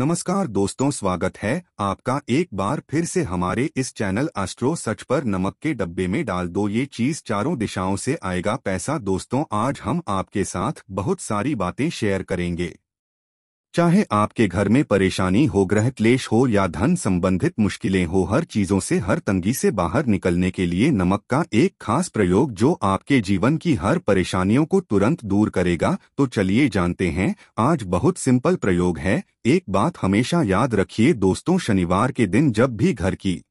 नमस्कार दोस्तों स्वागत है आपका एक बार फिर से हमारे इस चैनल एस्ट्रो सच पर नमक के डब्बे में डाल दो ये चीज चारों दिशाओं से आएगा पैसा दोस्तों आज हम आपके साथ बहुत सारी बातें शेयर करेंगे चाहे आपके घर में परेशानी हो ग्रह क्लेश हो या धन संबंधित मुश्किलें हो हर चीजों से हर तंगी से बाहर निकलने के लिए नमक का एक खास प्रयोग जो आपके जीवन की हर परेशानियों को तुरंत दूर करेगा तो चलिए जानते हैं आज बहुत सिंपल प्रयोग है एक बात हमेशा याद रखिए दोस्तों शनिवार के दिन जब भी घर की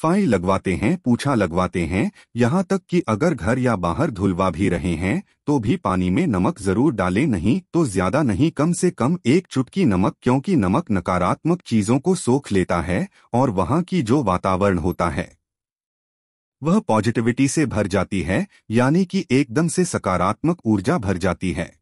फाइल लगवाते हैं पूछा लगवाते हैं यहाँ तक कि अगर घर या बाहर धुलवा भी रहे हैं तो भी पानी में नमक जरूर डालें नहीं तो ज्यादा नहीं कम से कम एक चुटकी नमक क्योंकि नमक नकारात्मक चीजों को सोख लेता है और वहाँ की जो वातावरण होता है वह पॉजिटिविटी से भर जाती है यानी कि एकदम से सकारात्मक ऊर्जा भर जाती है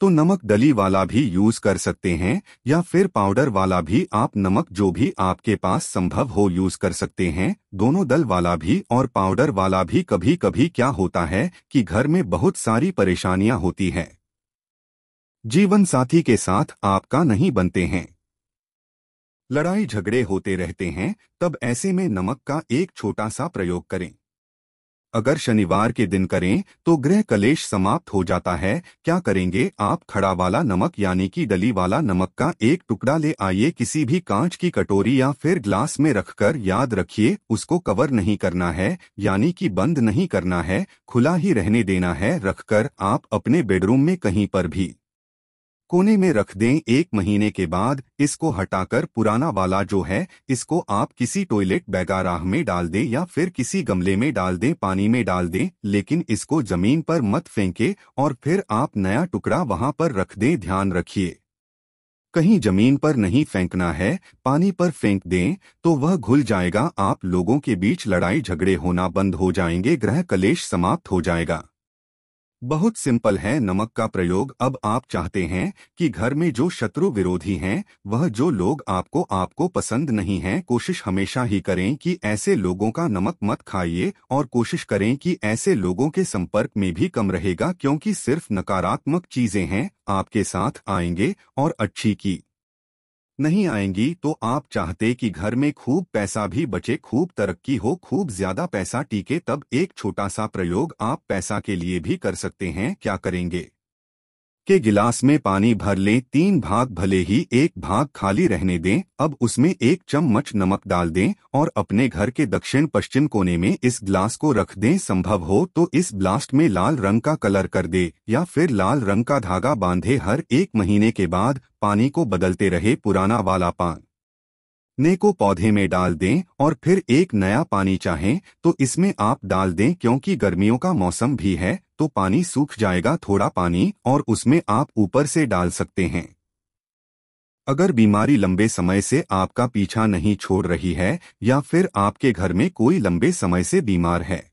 तो नमक डली वाला भी यूज कर सकते हैं या फिर पाउडर वाला भी आप नमक जो भी आपके पास संभव हो यूज कर सकते हैं दोनों दल वाला भी और पाउडर वाला भी कभी कभी क्या होता है कि घर में बहुत सारी परेशानियां होती हैं जीवन साथी के साथ आपका नहीं बनते हैं लड़ाई झगड़े होते रहते हैं तब ऐसे में नमक का एक छोटा सा प्रयोग करें अगर शनिवार के दिन करें तो ग्रह कलेश समाप्त हो जाता है क्या करेंगे आप खड़ा वाला नमक यानी कि डली वाला नमक का एक टुकड़ा ले आइए किसी भी कांच की कटोरी या फिर ग्लास में रखकर याद रखिए उसको कवर नहीं करना है यानी कि बंद नहीं करना है खुला ही रहने देना है रखकर आप अपने बेडरूम में कहीं पर भी कोने में रख दें एक महीने के बाद इसको हटाकर पुराना वाला जो है इसको आप किसी टॉयलेट बैगाराह में डाल दें या फिर किसी गमले में डाल दें पानी में डाल दें लेकिन इसको जमीन पर मत फेंके और फिर आप नया टुकड़ा वहां पर रख दें ध्यान रखिए कहीं जमीन पर नहीं फेंकना है पानी पर फेंक दें तो वह घुल जाएगा आप लोगों के बीच लड़ाई झगड़े होना बंद हो जाएंगे ग्रह कलेश समाप्त हो जाएगा बहुत सिंपल है नमक का प्रयोग अब आप चाहते हैं कि घर में जो शत्रु विरोधी हैं वह जो लोग आपको आपको पसंद नहीं हैं कोशिश हमेशा ही करें कि ऐसे लोगों का नमक मत खाइए और कोशिश करें कि ऐसे लोगों के संपर्क में भी कम रहेगा क्योंकि सिर्फ नकारात्मक चीजें हैं आपके साथ आएंगे और अच्छी की नहीं आएंगी तो आप चाहते कि घर में खूब पैसा भी बचे खूब तरक्की हो खूब ज्यादा पैसा टीके तब एक छोटा सा प्रयोग आप पैसा के लिए भी कर सकते हैं क्या करेंगे के गिलास में पानी भर लें तीन भाग भले ही एक भाग खाली रहने दें अब उसमें एक चम्मच नमक डाल दें और अपने घर के दक्षिण पश्चिम कोने में इस ग्लास को रख दें संभव हो तो इस ब्लास्ट में लाल रंग का कलर कर दे या फिर लाल रंग का धागा बांधे हर एक महीने के बाद पानी को बदलते रहे पुराना वाला पान ने को पौधे में डाल दें और फिर एक नया पानी चाहें तो इसमें आप डाल दें क्योंकि गर्मियों का मौसम भी है तो पानी सूख जाएगा थोड़ा पानी और उसमें आप ऊपर से डाल सकते हैं अगर बीमारी लंबे समय से आपका पीछा नहीं छोड़ रही है या फिर आपके घर में कोई लंबे समय से बीमार है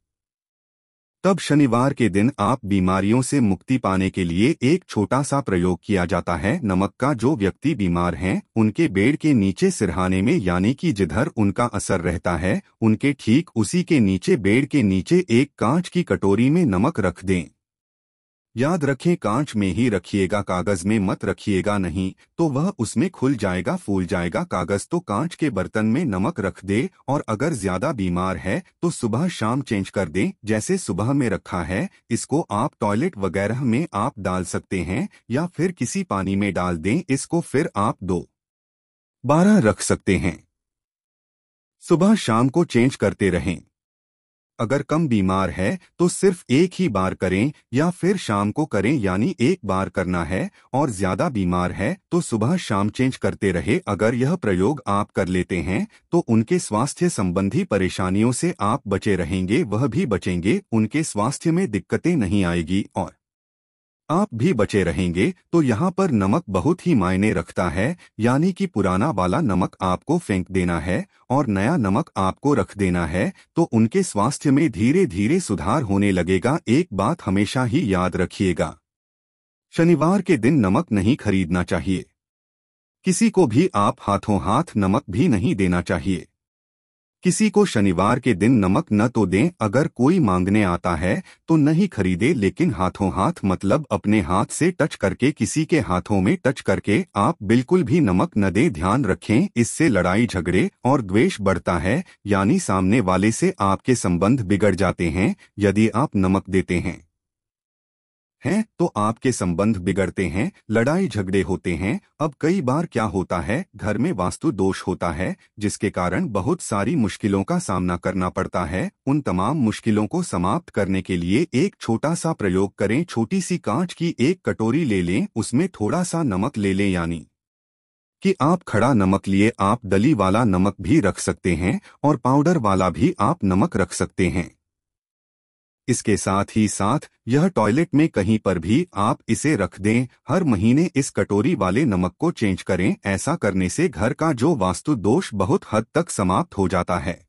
तब शनिवार के दिन आप बीमारियों से मुक्ति पाने के लिए एक छोटा सा प्रयोग किया जाता है नमक का जो व्यक्ति बीमार हैं उनके बेड के नीचे सिरहाने में यानी कि जिधर उनका असर रहता है उनके ठीक उसी के नीचे बेड के नीचे एक कांच की कटोरी में नमक रख दें याद रखें कांच में ही रखिएगा कागज में मत रखिएगा नहीं तो वह उसमें खुल जाएगा फूल जाएगा कागज तो कांच के बर्तन में नमक रख दे और अगर ज्यादा बीमार है तो सुबह शाम चेंज कर दे जैसे सुबह में रखा है इसको आप टॉयलेट वगैरह में आप डाल सकते हैं या फिर किसी पानी में डाल दें इसको फिर आप दो बारह रख सकते हैं सुबह शाम को चेंज करते रहें अगर कम बीमार है तो सिर्फ एक ही बार करें या फिर शाम को करें यानी एक बार करना है और ज्यादा बीमार है तो सुबह शाम चेंज करते रहे अगर यह प्रयोग आप कर लेते हैं तो उनके स्वास्थ्य संबंधी परेशानियों से आप बचे रहेंगे वह भी बचेंगे उनके स्वास्थ्य में दिक्कतें नहीं आएगी और आप भी बचे रहेंगे तो यहाँ पर नमक बहुत ही मायने रखता है यानी कि पुराना वाला नमक आपको फेंक देना है और नया नमक आपको रख देना है तो उनके स्वास्थ्य में धीरे धीरे सुधार होने लगेगा एक बात हमेशा ही याद रखिएगा शनिवार के दिन नमक नहीं खरीदना चाहिए किसी को भी आप हाथों हाथ नमक भी नहीं देना चाहिए किसी को शनिवार के दिन नमक न तो दें अगर कोई मांगने आता है तो नहीं खरीदे लेकिन हाथों हाथ मतलब अपने हाथ से टच करके किसी के हाथों में टच करके आप बिल्कुल भी नमक न दें ध्यान रखें इससे लड़ाई झगड़े और द्वेष बढ़ता है यानी सामने वाले से आपके संबंध बिगड़ जाते हैं यदि आप नमक देते हैं हैं तो आपके संबंध बिगड़ते हैं लड़ाई झगड़े होते हैं अब कई बार क्या होता है घर में वास्तु दोष होता है जिसके कारण बहुत सारी मुश्किलों का सामना करना पड़ता है उन तमाम मुश्किलों को समाप्त करने के लिए एक छोटा सा प्रयोग करें छोटी सी कांच की एक कटोरी ले लें उसमें थोड़ा सा नमक ले लें यानी कि आप खड़ा नमक लिए आप दली वाला नमक भी रख सकते हैं और पाउडर वाला भी आप नमक रख सकते हैं इसके साथ ही साथ यह टॉयलेट में कहीं पर भी आप इसे रख दें हर महीने इस कटोरी वाले नमक को चेंज करें ऐसा करने से घर का जो वास्तु दोष बहुत हद तक समाप्त हो जाता है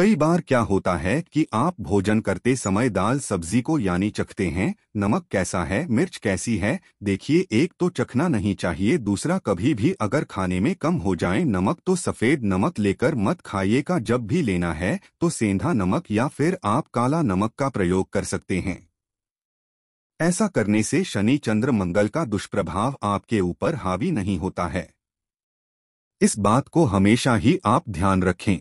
कई बार क्या होता है कि आप भोजन करते समय दाल सब्जी को यानी चखते हैं नमक कैसा है मिर्च कैसी है देखिए एक तो चखना नहीं चाहिए दूसरा कभी भी अगर खाने में कम हो जाए नमक तो सफ़ेद नमक लेकर मत खाइए का जब भी लेना है तो सेंधा नमक या फिर आप काला नमक का प्रयोग कर सकते हैं ऐसा करने से शनि चंद्र मंगल का दुष्प्रभाव आपके ऊपर हावी नहीं होता है इस बात को हमेशा ही आप ध्यान रखें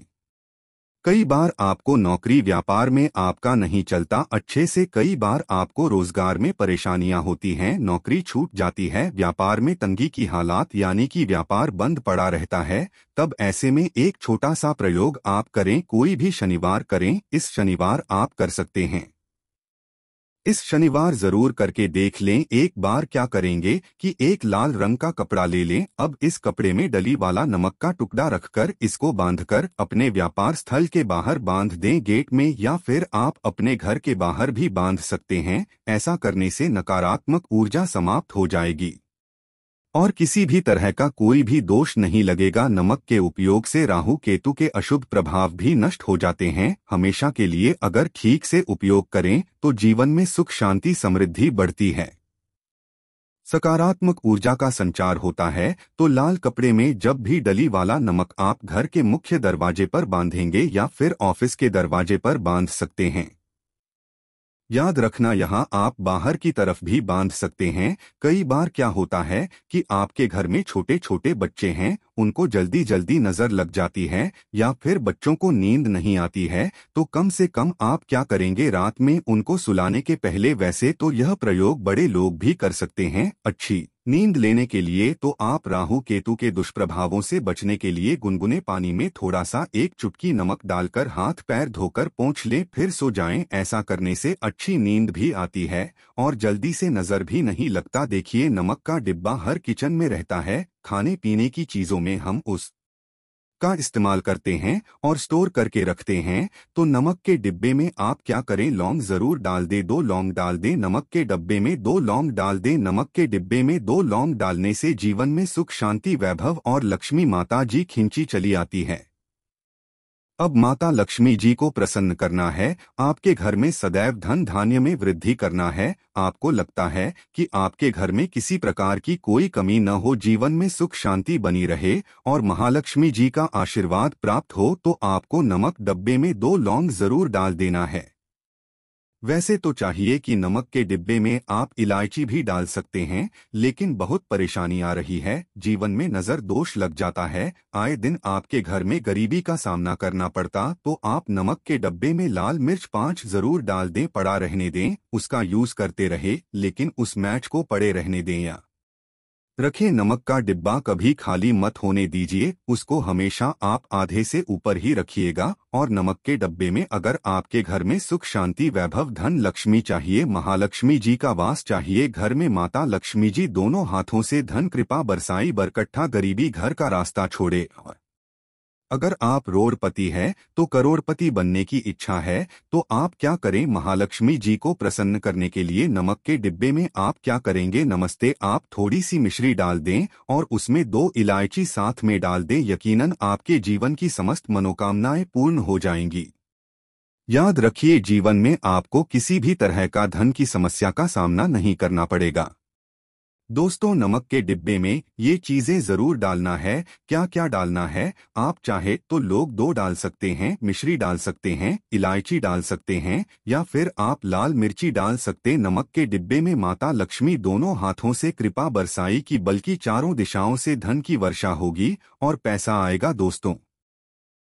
कई बार आपको नौकरी व्यापार में आपका नहीं चलता अच्छे से कई बार आपको रोजगार में परेशानियां होती हैं नौकरी छूट जाती है व्यापार में तंगी की हालात यानी कि व्यापार बंद पड़ा रहता है तब ऐसे में एक छोटा सा प्रयोग आप करें कोई भी शनिवार करें इस शनिवार आप कर सकते हैं इस शनिवार जरूर करके देख लें एक बार क्या करेंगे कि एक लाल रंग का कपड़ा ले लें अब इस कपड़े में डली वाला नमक का टुकड़ा रखकर इसको बांधकर अपने व्यापार स्थल के बाहर बांध दें गेट में या फिर आप अपने घर के बाहर भी बांध सकते हैं ऐसा करने से नकारात्मक ऊर्जा समाप्त हो जाएगी और किसी भी तरह का कोई भी दोष नहीं लगेगा नमक के उपयोग से राहु केतु के अशुभ प्रभाव भी नष्ट हो जाते हैं हमेशा के लिए अगर ठीक से उपयोग करें तो जीवन में सुख शांति समृद्धि बढ़ती है सकारात्मक ऊर्जा का संचार होता है तो लाल कपड़े में जब भी डली वाला नमक आप घर के मुख्य दरवाजे पर बांधेंगे या फिर ऑफिस के दरवाजे पर बांध सकते हैं याद रखना यहाँ आप बाहर की तरफ भी बांध सकते हैं कई बार क्या होता है कि आपके घर में छोटे छोटे बच्चे हैं उनको जल्दी जल्दी नज़र लग जाती है या फिर बच्चों को नींद नहीं आती है तो कम से कम आप क्या करेंगे रात में उनको सुलाने के पहले वैसे तो यह प्रयोग बड़े लोग भी कर सकते हैं अच्छी नींद लेने के लिए तो आप राहु केतु के दुष्प्रभावों से बचने के लिए गुनगुने पानी में थोड़ा सा एक चुटकी नमक डालकर हाथ पैर धोकर पोंछ लें फिर सो जाएं ऐसा करने से अच्छी नींद भी आती है और जल्दी से नज़र भी नहीं लगता देखिए नमक का डिब्बा हर किचन में रहता है खाने पीने की चीज़ों में हम उस का इस्तेमाल करते हैं और स्टोर करके रखते हैं तो नमक के डिब्बे में आप क्या करें लौंग जरूर डाल दे दो लौंग डाल दे नमक के डब्बे में दो लौंग डाल दे नमक के डिब्बे में दो लौंग डालने से जीवन में सुख शांति वैभव और लक्ष्मी माता जी खिंची चली आती है अब माता लक्ष्मी जी को प्रसन्न करना है आपके घर में सदैव धन धान्य में वृद्धि करना है आपको लगता है कि आपके घर में किसी प्रकार की कोई कमी न हो जीवन में सुख शांति बनी रहे और महालक्ष्मी जी का आशीर्वाद प्राप्त हो तो आपको नमक डब्बे में दो लौंग जरूर डाल देना है वैसे तो चाहिए कि नमक के डिब्बे में आप इलायची भी डाल सकते हैं लेकिन बहुत परेशानी आ रही है जीवन में नज़र दोष लग जाता है आए दिन आपके घर में गरीबी का सामना करना पड़ता तो आप नमक के डब्बे में लाल मिर्च पाँच जरूर डाल दें पड़ा रहने दें उसका यूज़ करते रहे लेकिन उस मैच को पड़े रहने दें या रखे नमक का डिब्बा कभी खाली मत होने दीजिए उसको हमेशा आप आधे से ऊपर ही रखिएगा और नमक के डब्बे में अगर आपके घर में सुख शांति वैभव धन लक्ष्मी चाहिए महालक्ष्मी जी का वास चाहिए घर में माता लक्ष्मी जी दोनों हाथों से धन कृपा बरसाई बरकट्ठा गरीबी घर का रास्ता छोड़े अगर आप रोड़पति हैं तो करोड़पति बनने की इच्छा है तो आप क्या करें महालक्ष्मी जी को प्रसन्न करने के लिए नमक के डिब्बे में आप क्या करेंगे नमस्ते आप थोड़ी सी मिश्री डाल दें और उसमें दो इलायची साथ में डाल दें यकीनन आपके जीवन की समस्त मनोकामनाएं पूर्ण हो जाएंगी याद रखिए जीवन में आपको किसी भी तरह का धन की समस्या का सामना नहीं करना पड़ेगा दोस्तों नमक के डिब्बे में ये चीज़ें ज़रूर डालना है क्या क्या डालना है आप चाहे तो लोग दो डाल सकते हैं मिश्री डाल सकते हैं इलायची डाल सकते हैं या फिर आप लाल मिर्ची डाल सकते नमक के डिब्बे में माता लक्ष्मी दोनों हाथों से कृपा बरसाई की बल्कि चारों दिशाओं से धन की वर्षा होगी और पैसा आएगा दोस्तों